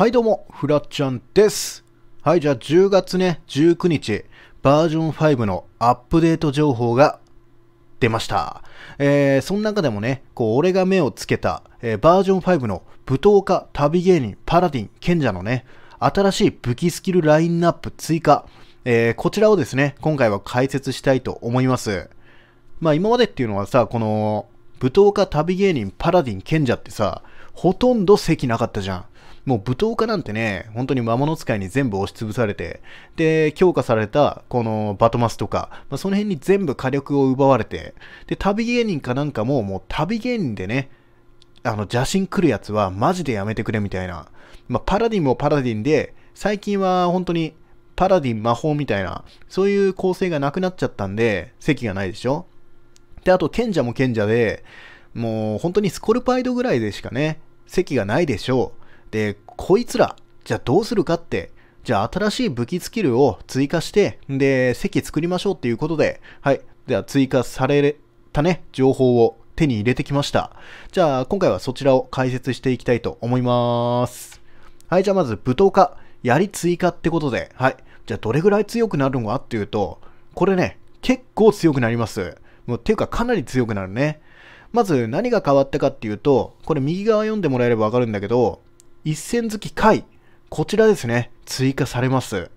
はいどうも、フラッちゃんです。はい、じゃあ10月ね、19日、バージョン5のアップデート情報が出ました。えー、その中でもね、こう、俺が目をつけた、えー、バージョン5の舞踏家、旅芸人、パラディン、賢者のね、新しい武器スキルラインナップ追加、えー、こちらをですね、今回は解説したいと思います。まあ今までっていうのはさ、この、舞踏家、旅芸人、パラディン、賢者ってさ、ほとんど席なかったじゃん。もう舞踏家なんてね、本当に魔物使いに全部押しつぶされて、で、強化された、このバトマスとか、まあ、その辺に全部火力を奪われて、で、旅芸人かなんかも、もう旅芸人でね、あの、邪神来るやつはマジでやめてくれみたいな。まあ、パラディンもパラディンで、最近は本当にパラディン魔法みたいな、そういう構成がなくなっちゃったんで、席がないでしょで、あと賢者も賢者で、もう本当にスコルパイドぐらいでしかね、席がないでしょう。で、こいつら、じゃあどうするかって、じゃあ新しい武器スキルを追加して、で、席作りましょうっていうことで、はい。では追加されたね、情報を手に入れてきました。じゃあ今回はそちらを解説していきたいと思います。はい、じゃあまず武闘家、槍追加ってことで、はい。じゃあどれぐらい強くなるのかっていうと、これね、結構強くなります。もうていうかかなり強くなるね。まず何が変わったかっていうと、これ右側読んでもらえればわかるんだけど、一戦好き回、こちらですね、追加されます。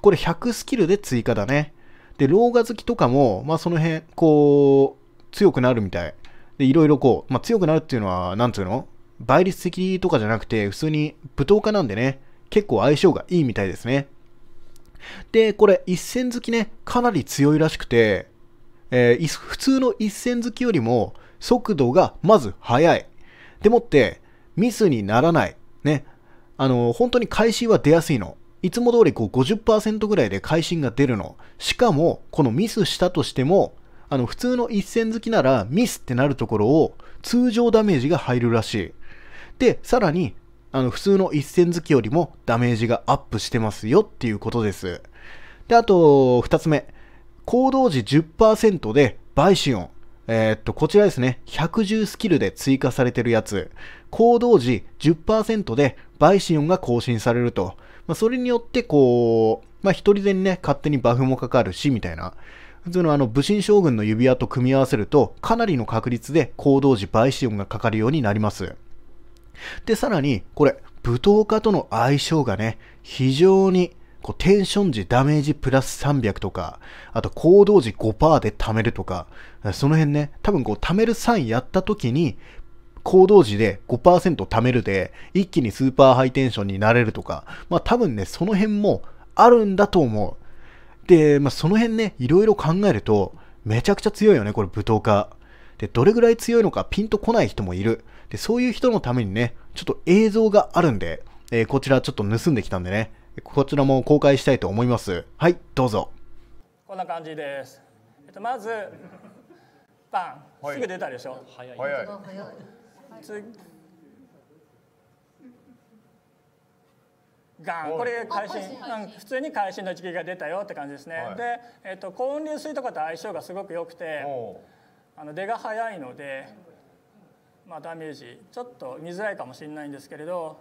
これ100スキルで追加だね。で、老画好きとかも、まあその辺、こう、強くなるみたい。で、いろいろこう、まあ強くなるっていうのは、なんつうの倍率的とかじゃなくて、普通に武闘家なんでね、結構相性がいいみたいですね。で、これ、一戦好きね、かなり強いらしくて、えー、普通の一戦好きよりも、速度がまず速い。でもって、ミスにならない。ね。あの、本当に回心は出やすいの。いつも通りこう50%ぐらいで回心が出るの。しかも、このミスしたとしても、あの、普通の一戦好きならミスってなるところを通常ダメージが入るらしい。で、さらに、あの、普通の一戦好きよりもダメージがアップしてますよっていうことです。で、あと、二つ目。行動時10%でバイシオン。えー、っと、こちらですね、110スキルで追加されてるやつ、行動時10%でバイシオンが更新されると。まあ、それによって、こう、まあ、一人でね、勝手にバフもかかるし、みたいな。普通のあの武神将軍の指輪と組み合わせるとかなりの確率で行動時倍子音がかかるようになります。で、さらにこれ、舞踏家との相性がね、非常にこうテンション時ダメージプラス300とか、あと行動時5%で貯めるとか、その辺ね、多分こう貯めるサインやった時に、行動時で5%貯めるで、一気にスーパーハイテンションになれるとか、まあ多分ね、その辺もあるんだと思う。で、まあその辺ね、いろいろ考えると、めちゃくちゃ強いよね、これ武闘家。で、どれぐらい強いのかピンとこない人もいる。で、そういう人のためにね、ちょっと映像があるんで、えー、こちらちょっと盗んできたんでね、こちらも公開したいと思います。はい、どうぞ。こんな感じです。えっと、まず、バン、すぐ出たでしょ。早い。早い。次ガンこれ会心普通に会心の時期が出たよって感じですね、はい、で、えっと、高温流水とかと相性がすごく良くてあの出が早いので、まあ、ダメージちょっと見づらいかもしれないんですけれど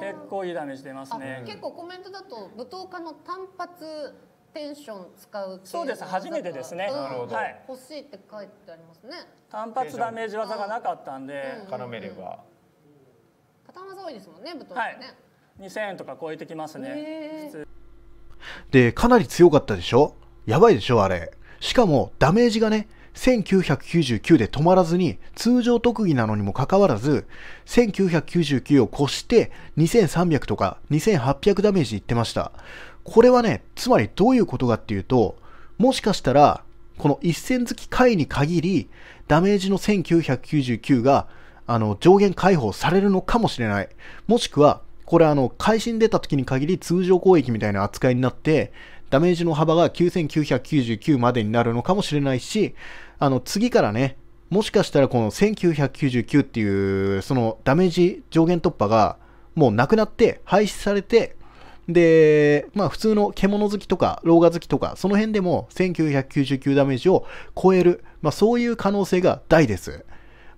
結構いいダメージ出ますね結構コメントだと舞踏家の単発テンション使うそうです初めてですね、うん、はい、欲しいって書いてありますね単発ダメージ技がなかったんで絡めれば片技多いですもんね舞踏家ね、はい、2000円とか超えてきますねでかなり強かったでしょやばいでしょあれしかもダメージがね1999で止まらずに、通常特技なのにもかかわらず、1999を越して2300とか2800ダメージいってました。これはね、つまりどういうことかっていうと、もしかしたら、この一戦月回に限り、ダメージの1999が、あの、上限解放されるのかもしれない。もしくは、これあの、会心出た時に限り通常攻撃みたいな扱いになって、ダメージの幅が9999までになるのかもしれないし、あの、次からね、もしかしたらこの1999っていう、そのダメージ上限突破がもうなくなって廃止されて、で、まあ普通の獣好きとか老化好きとか、その辺でも1999ダメージを超える、まあそういう可能性が大です。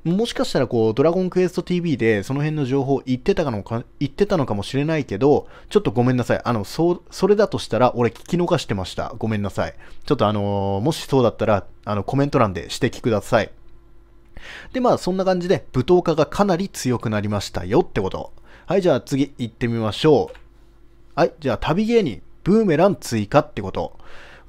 もしかしたらこう、ドラゴンクエスト TV でその辺の情報言ってたかのか、言ってたのかもしれないけど、ちょっとごめんなさい。あの、そう、それだとしたら俺聞き逃してました。ごめんなさい。ちょっとあのー、もしそうだったら、あの、コメント欄で指摘ください。で、まあそんな感じで舞踏家がかなり強くなりましたよってこと。はい、じゃあ次行ってみましょう。はい、じゃあ旅芸人、ブーメラン追加ってこと。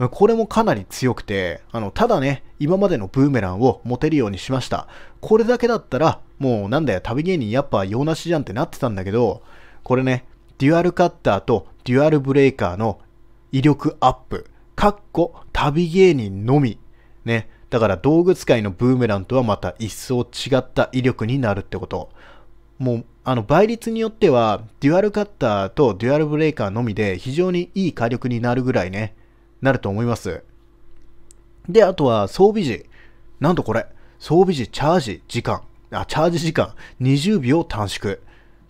これもかなり強くて、あの、ただね、今までのブーメランを持てるようにしました。これだけだったら、もうなんだよ、旅芸人やっぱ用なしじゃんってなってたんだけど、これね、デュアルカッターとデュアルブレーカーの威力アップ、かっこ旅芸人のみ、ね、だから道具使いのブーメランとはまた一層違った威力になるってこと。もう、あの、倍率によっては、デュアルカッターとデュアルブレーカーのみで非常にいい火力になるぐらいね、なると思います。で、あとは装備時。なんとこれ、装備時チャージ時間、あ、チャージ時間20秒短縮。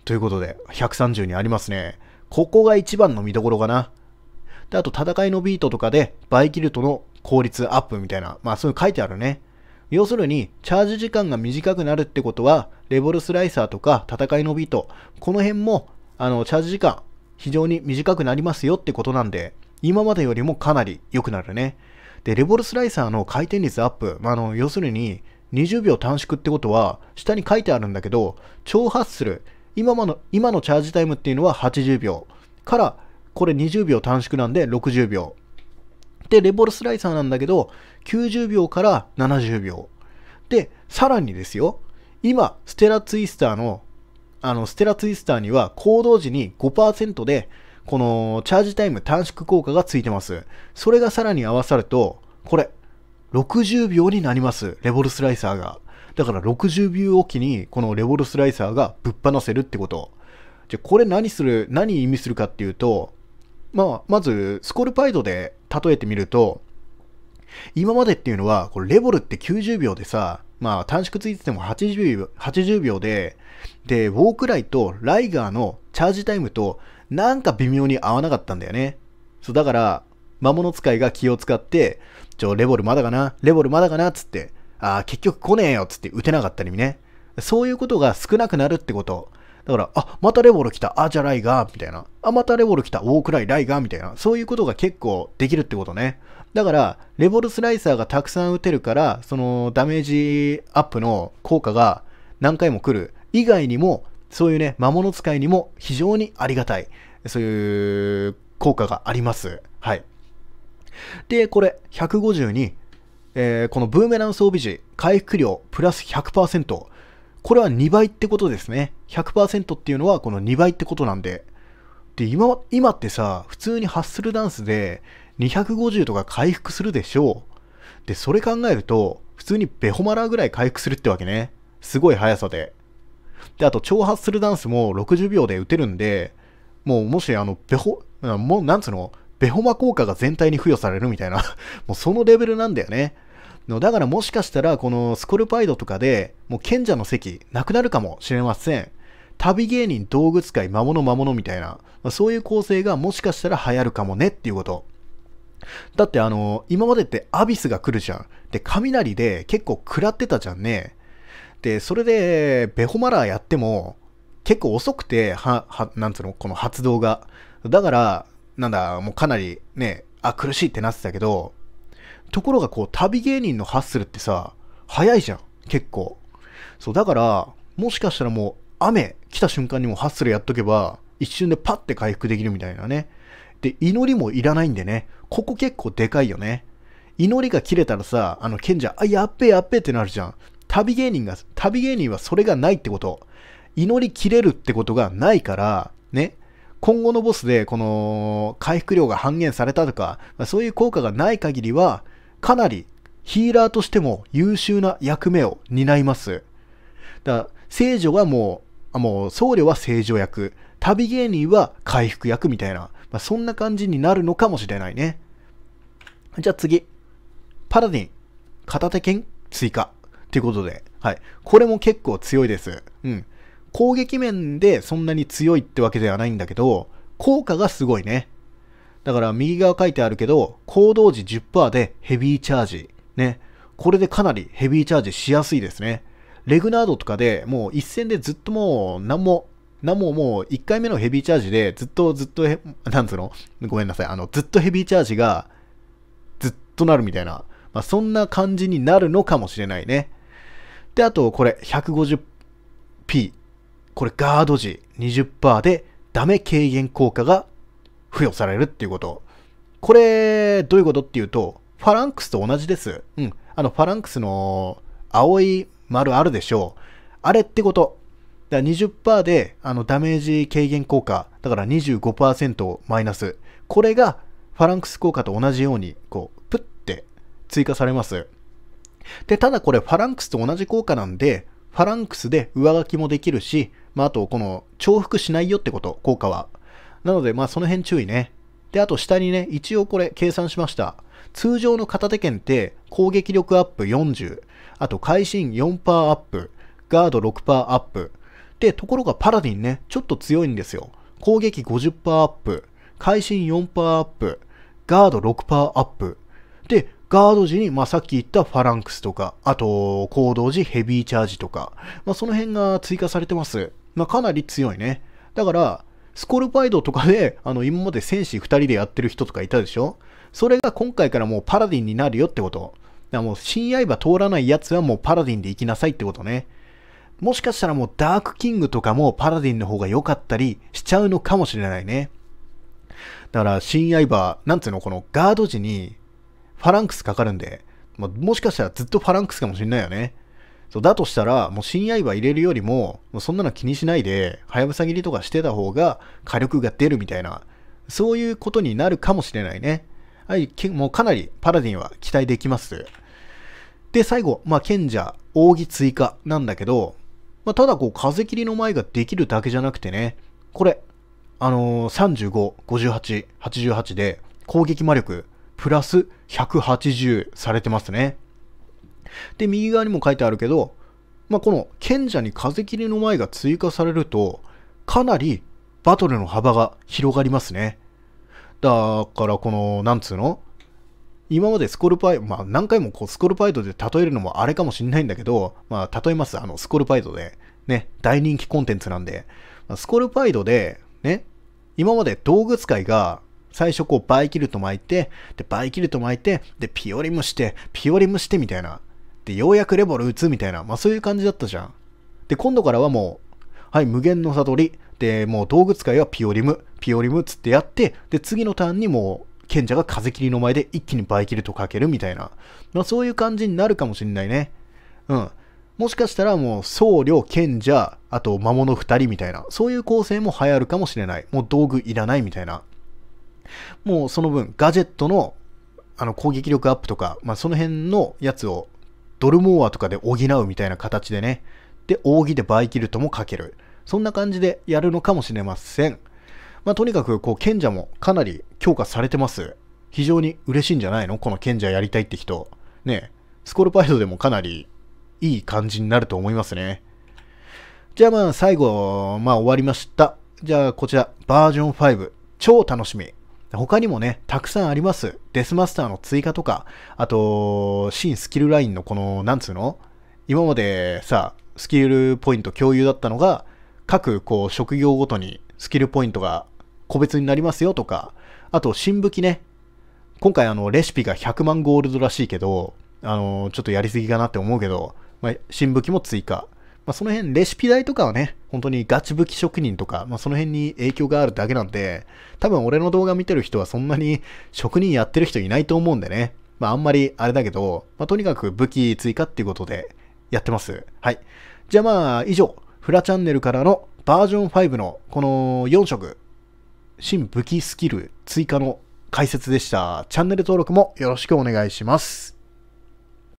ということで、130にありますね。ここが一番の見どころかな。で、あと戦いのビートとかで、バイキルトの効率アップみたいな、まあそういう書いてあるね。要するに、チャージ時間が短くなるってことは、レボルスライサーとか戦いのビート、この辺も、あの、チャージ時間、非常に短くなりますよってことなんで、今までよりもかなり良くなるね。で、レボルスライサーの回転率アップ、まあ、の要するに20秒短縮ってことは、下に書いてあるんだけど、超発する。今の今のチャージタイムっていうのは80秒から、これ20秒短縮なんで60秒。で、レボルスライサーなんだけど、90秒から70秒。で、さらにですよ、今、ステラツイスターの、あの、ステラツイスターには行動時に5%で、このチャージタイム短縮効果がついてます。それがさらに合わさると、これ、60秒になります。レボルスライサーが。だから60秒おきにこのレボルスライサーがぶっ放せるってこと。じゃ、これ何する、何意味するかっていうと、まあ、まず、スコルパイドで例えてみると、今までっていうのは、これレボルって90秒でさ、まあ短縮ついてても80秒 ,80 秒で、で、ウォークライとライガーのチャージタイムとなんか微妙に合わなかったんだよね。そう、だから、魔物使いが気を使って、ちょ、レボルまだかなレボルまだかなつって、ああ、結局来ねえよつって打てなかったりね。そういうことが少なくなるってこと。だから、あ、またレボル来た、あ、じゃあライガー、みたいな。あ、またレボル来た、ウォークライ、ライガー、みたいな。そういうことが結構できるってことね。だから、レボルスライサーがたくさん打てるから、そのダメージアップの効果が何回も来る。以外にも、そういうね、魔物使いにも非常にありがたい、そういう効果があります。はい。で、これ、150に、えー、このブーメラン装備時、回復量プラス100%。これは2倍ってことですね。100%っていうのはこの2倍ってことなんで。で、今、今ってさ、普通にハッスルダンスで250とか回復するでしょう。で、それ考えると、普通にベホマラーぐらい回復するってわけね。すごい速さで。で、あと、挑発するダンスも60秒で打てるんで、もう、もし、あの、ベホ、もう、なんつうの、ベホマ効果が全体に付与されるみたいな もうそのレベルなんだよね。のだからもしかしたら、このスコルパイドとかで、もう賢者の席、なくなるかもしれません。旅芸人、道具使い、魔物魔物みたいな、そういう構成がもしかしたら流行るかもねっていうこと。だってあの、今までってアビスが来るじゃん。で、雷で結構食らってたじゃんね。で、それで、ベホマラーやっても、結構遅くて、は、は、なんつうの、この発動が。だから、なんだ、もうかなりね、あ、苦しいってなってたけど、ところがこう、旅芸人のハッスルってさ、早いじゃん、結構。そう、だから、もしかしたらもう、雨来た瞬間にもハッスルやっとけば、一瞬でパッて回復できるみたいなね。で、祈りもいらないんでね、ここ結構でかいよね。祈りが切れたらさ、あの賢者、あ、やっべやっべってなるじゃん。旅芸人が、旅芸人はそれがないってこと。祈り切れるってことがないから、ね。今後のボスで、この、回復量が半減されたとか、そういう効果がない限りは、かなりヒーラーとしても優秀な役目を担います。だから、聖女はもう、もう僧侶は聖女役、旅芸人は回復役みたいな、まあ、そんな感じになるのかもしれないね。じゃあ次。パラディン、片手剣追加。っていうことで、はい。これも結構強いです。うん。攻撃面でそんなに強いってわけではないんだけど、効果がすごいね。だから右側書いてあるけど、行動時10%でヘビーチャージ。ね。これでかなりヘビーチャージしやすいですね。レグナードとかでもう一戦でずっともう何も、何ももう1回目のヘビーチャージでずっとずっと、なんつうのごめんなさい。あの、ずっとヘビーチャージがずっとなるみたいな。まあ、そんな感じになるのかもしれないね。で、あとこれ 150p、これガード時20%でダメ軽減効果が付与されるっていうこと。これ、どういうことっていうと、ファランクスと同じです。うん。あの、ファランクスの青い丸あるでしょう。あれってこと。だから20%であのダメージ軽減効果、だから25%マイナス。これがファランクス効果と同じように、こう、プッて追加されます。で、ただこれファランクスと同じ効果なんで、ファランクスで上書きもできるし、まあ、あとこの重複しないよってこと、効果は。なので、まあその辺注意ね。で、あと下にね、一応これ計算しました。通常の片手剣って攻撃力アップ40、あと会心4%アップ、ガード6%アップ。で、ところがパラディンね、ちょっと強いんですよ。攻撃50%アップ、会心4%アップ、ガード6%アップ。で、ガード時に、まあ、さっき言ったファランクスとか、あと、行動時ヘビーチャージとか、まあ、その辺が追加されてます。まあ、かなり強いね。だから、スコルパイドとかで、あの、今まで戦士2人でやってる人とかいたでしょそれが今回からもうパラディンになるよってこと。だからもう、新刃通らないやつはもうパラディンで行きなさいってことね。もしかしたらもうダークキングとかもパラディンの方が良かったりしちゃうのかもしれないね。だから、新刃、なんつうの、このガード時に、ファランクスかかるんで、まあ、もしかしたらずっとファランクスかもしんないよね。そうだとしたら、もう新刃入れるよりも、もうそんなの気にしないで、はやぶさ切りとかしてた方が火力が出るみたいな、そういうことになるかもしれないね。はい、もうかなりパラディンは期待できます。で、最後、まあ、賢者、扇追加なんだけど、まあ、ただこう、風切りの前ができるだけじゃなくてね、これ、あのー、35、58、88で攻撃魔力プラス180されてますね。で、右側にも書いてあるけど、まあ、この賢者に風切りの前が追加されると、かなりバトルの幅が広がりますね。だからこの、なんつうの今までスコルパイ、まあ何回もこうスコルパイドで例えるのもあれかもしんないんだけど、まあ例えます、あのスコルパイドで、ね、大人気コンテンツなんで、スコルパイドで、ね、今まで道具使いが最初こうバイキルト巻いて、で、バイキルト巻いて、で、ピオリムして、ピオリムしてみたいな。で、ようやくレボル打つみたいな。まあそういう感じだったじゃん。で、今度からはもう、はい、無限の悟り。で、もう道具使いはピオリム、ピオリムつってやって、で、次のターンにもう、賢者が風切りの前で一気にバイキルトかけるみたいな。まあそういう感じになるかもしんないね。うん。もしかしたらもう僧侶、賢者、あと魔物二人みたいな、そういう構成も流行るかもしれない。もう道具いらないみたいな。もうその分、ガジェットのあの攻撃力アップとか、まあ、その辺のやつをドルモアとかで補うみたいな形でね。で、扇でバイキルトもかける。そんな感じでやるのかもしれません。まあ、とにかく、こう、賢者もかなり強化されてます。非常に嬉しいんじゃないのこの賢者やりたいって人。ねスコルパイドでもかなりいい感じになると思いますね。じゃあまあ最後、まあ終わりました。じゃあこちら、バージョン5、超楽しみ。他にもね、たくさんあります。デスマスターの追加とか、あと、新スキルラインのこの、なんつうの今までさ、スキルポイント共有だったのが、各こう職業ごとにスキルポイントが個別になりますよとか、あと新武器ね。今回あのレシピが100万ゴールドらしいけど、あのちょっとやりすぎかなって思うけど、まあ、新武器も追加。まあ、その辺レシピ代とかはね、本当にガチ武器職人とか、まあ、その辺に影響があるだけなんで、多分俺の動画見てる人はそんなに職人やってる人いないと思うんでね。まああんまりあれだけど、まあとにかく武器追加っていうことでやってます。はい。じゃあまあ以上、フラチャンネルからのバージョン5のこの4色、新武器スキル追加の解説でした。チャンネル登録もよろしくお願いします。